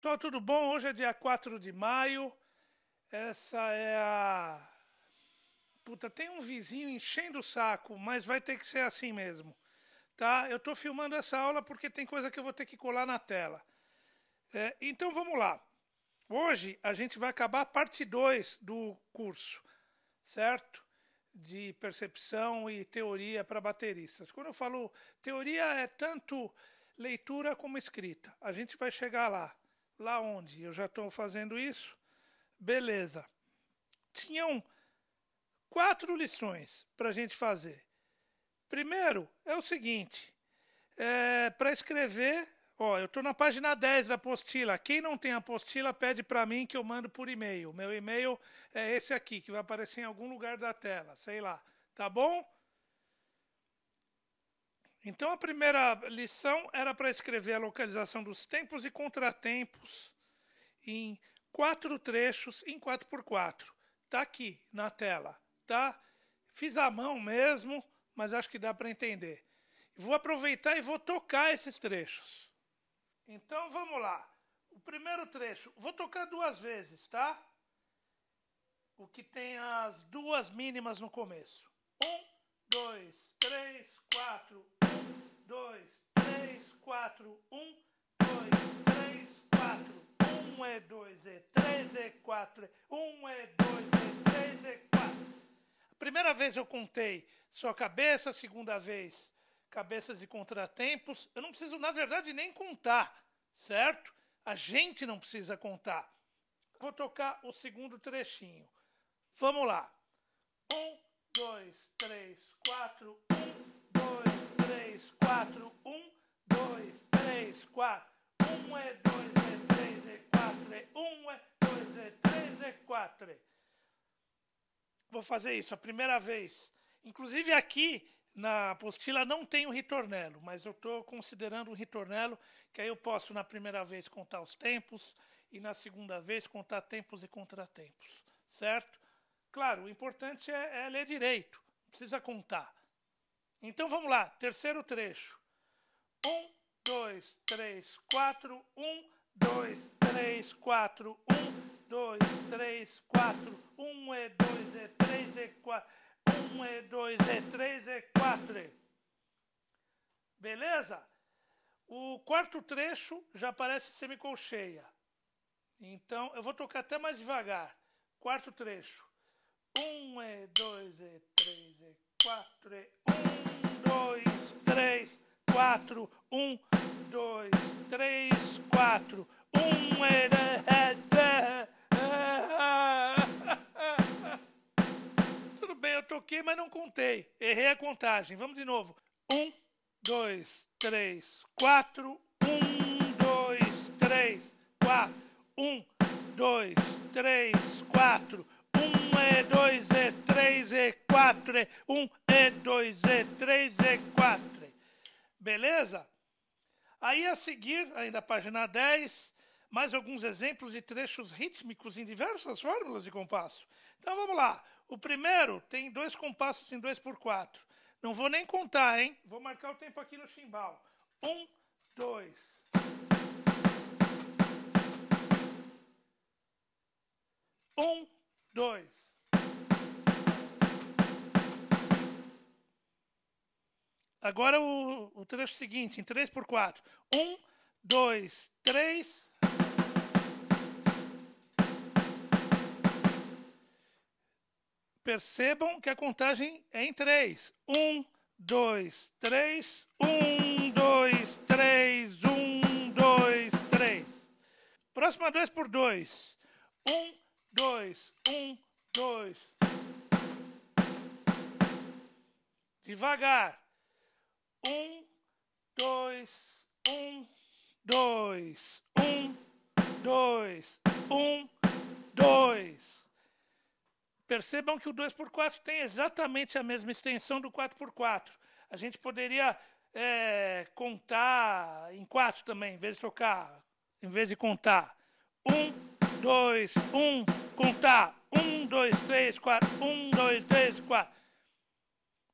Pessoal, então, tudo bom? Hoje é dia 4 de maio. Essa é a. Puta, tem um vizinho enchendo o saco, mas vai ter que ser assim mesmo. Tá? Eu tô filmando essa aula porque tem coisa que eu vou ter que colar na tela. É, então vamos lá. Hoje a gente vai acabar a parte 2 do curso, certo? De percepção e teoria para bateristas. Quando eu falo teoria, é tanto leitura como escrita. A gente vai chegar lá lá onde eu já estou fazendo isso, beleza. Tinham quatro lições para a gente fazer. Primeiro é o seguinte: é, para escrever, ó, eu estou na página 10 da apostila. Quem não tem apostila, pede para mim que eu mando por e-mail. Meu e-mail é esse aqui, que vai aparecer em algum lugar da tela, sei lá. Tá bom? Então a primeira lição era para escrever a localização dos tempos e contratempos em quatro trechos em 4x4. Tá aqui na tela, tá? Fiz à mão mesmo, mas acho que dá para entender. Vou aproveitar e vou tocar esses trechos. Então vamos lá. O primeiro trecho, vou tocar duas vezes, tá? O que tem as duas mínimas no começo. Um, dois, três, quatro, dois, três, quatro, um, dois, três, quatro, um é dois, é três, é quatro, é um é dois, é três, é quatro. A primeira vez eu contei só cabeça, a segunda vez cabeças e contratempos. Eu não preciso, na verdade, nem contar, certo? A gente não precisa contar. Vou tocar o segundo trechinho. Vamos lá. Um, dois, três, quatro, um quatro, um, dois, três, quatro. Um é dois, é três, é quatro, é um, é dois, é três, é quatro. Vou fazer isso a primeira vez. Inclusive aqui na apostila não tem o ritornelo, mas eu estou considerando um ritornelo, que aí eu posso na primeira vez contar os tempos e na segunda vez contar tempos e contratempos, certo? Claro, o importante é, é ler direito, não precisa contar. Então vamos lá, terceiro trecho. Um, dois, três, quatro, um, dois, três, quatro, um, dois, três, quatro, um, e é dois, e é três, e é quatro, um, e dois, e três, e quatro. Beleza? O quarto trecho já parece semicolcheia. Então eu vou tocar até mais devagar. Quarto trecho. Um, e dois, e três, e quatro, quatro, um, dois, três, quatro, um, tudo bem, eu toquei, mas não contei, errei a contagem, vamos de novo, um, dois, três, quatro, um, dois, três, quatro, um, dois, três, quatro, um, é dois, é três, é quatro, é um, é dois, é três, é quatro. Beleza? Aí a seguir, ainda página 10, mais alguns exemplos de trechos rítmicos em diversas fórmulas de compasso. Então vamos lá. O primeiro tem dois compassos em 2 por 4 Não vou nem contar, hein? Vou marcar o tempo aqui no chimbal. Um, dois. Um, dois. Agora o, o trecho seguinte, em 3 por 4. 1, 2, 3. Percebam que a contagem é em 3. 1, 2, 3. 1, 2, 3. 1, 2, 3. Próxima 2 por 2. 1, 2, 1, 2. Devagar. Um, dois, um, dois, um, dois, um, dois. Percebam que o 2x4 tem exatamente a mesma extensão do 4x4. A gente poderia é, contar em 4 também, em vez de tocar, em vez de contar. 1, 2, 1, contar. 1, 2, 3, 4. 1, 2, 3, 4.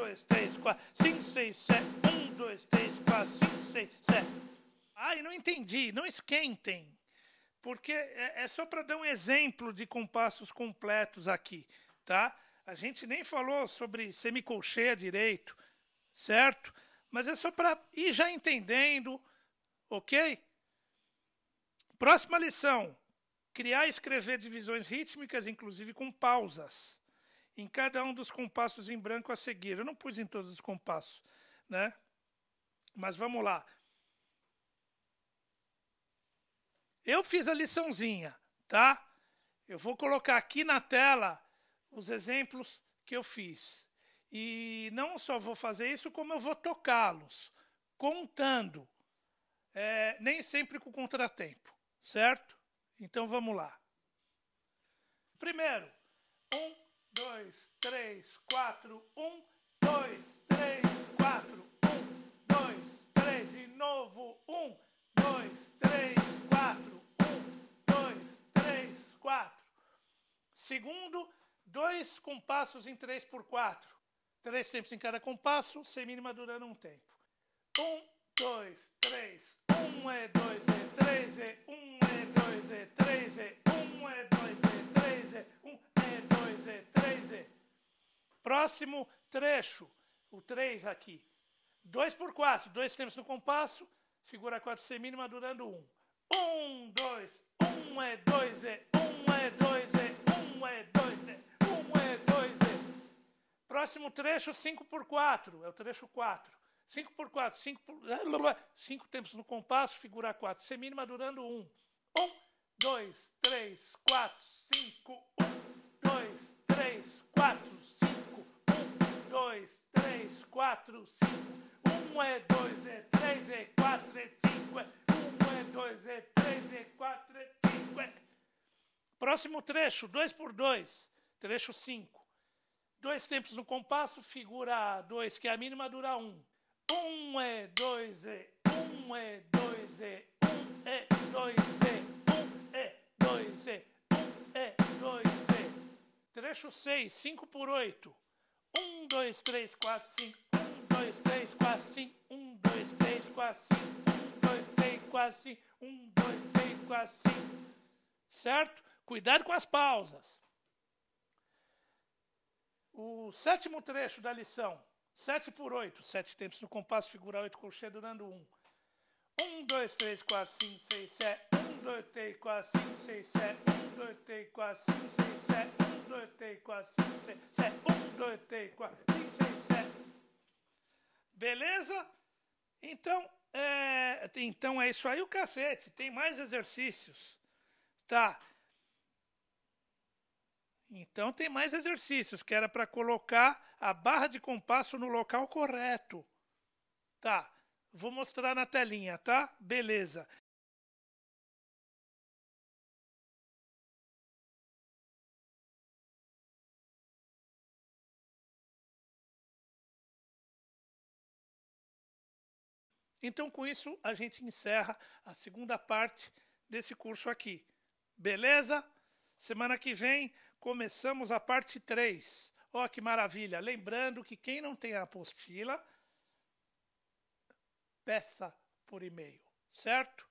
dois, três, quatro, cinco, seis, sete. Um, dois, três, quatro, cinco, seis, sete. Ai, não entendi. Não esquentem. Porque é, é só para dar um exemplo de compassos completos aqui, tá? A gente nem falou sobre semicolcheia direito, certo? Mas é só para ir já entendendo, ok? Próxima lição: criar e escrever divisões rítmicas, inclusive com pausas em cada um dos compassos em branco a seguir. Eu não pus em todos os compassos, né? Mas vamos lá. Eu fiz a liçãozinha, tá? Eu vou colocar aqui na tela os exemplos que eu fiz. E não só vou fazer isso, como eu vou tocá-los, contando. É, nem sempre com contratempo, certo? Então vamos lá. Primeiro, um dois, três, quatro, um, dois, três, quatro, um, dois, três, de novo, um, dois, três, quatro, um, dois, três, quatro. Segundo, dois compassos em três por quatro. Três tempos em cada compasso, mínima durando um tempo. Um, dois, três, um, é dois, é três, é um, é dois, é três, é Próximo trecho, o 3 aqui. 2 por 4, 2 é tempos no compasso, figura 4 semínima durando 1. 1, 2, 1 é 2, é 1 é 2, é 1 é 2, é 1 é 2, é. Próximo trecho, 5 por 4, é o trecho 4. 5 por 4, 5 por... 5 tempos no compasso, figura 4 semínima durando 1. 1, 2, 3, 4, 5, 1. dois, três, quatro, cinco. Um é dois, é três, é quatro, é cinco. É um é dois, é três, é quatro, é cinco. É... Próximo trecho, dois por dois, trecho cinco. Dois tempos no compasso, figura dois, que é a mínima dura um. Um é dois, é um é dois, é um é dois, é um é dois, é um é dois, é. Trecho seis, cinco por oito dois, três, quatro, cinco. Um, dois, três, quatro, cinco. Um, dois, três, quatro, cinco. Um, dois, três, quatro, cinco. Um, dois, três, quatro, cinco. Certo? Cuidado com as pausas. O sétimo trecho da lição. sete por oito, sete tempos no compasso, figura oito crochê durando um. Um, dois, três, quatro, cinco, seis, sete. Um, dois, três, quatro, cinco, seis, sete. Um, dois, três, quatro, cinco, seis, sete dois, três, quatro, cinco, seis, sete. Um, dois, três, quatro, cinco, seis, sete. Beleza? Então é, então é isso aí o cacete. Tem mais exercícios. Tá. Então tem mais exercícios, que era para colocar a barra de compasso no local correto. Tá. Vou mostrar na telinha, tá? Beleza. Então, com isso, a gente encerra a segunda parte desse curso aqui. Beleza? Semana que vem começamos a parte 3. Ó, oh, que maravilha! Lembrando que quem não tem a apostila, peça por e-mail, certo?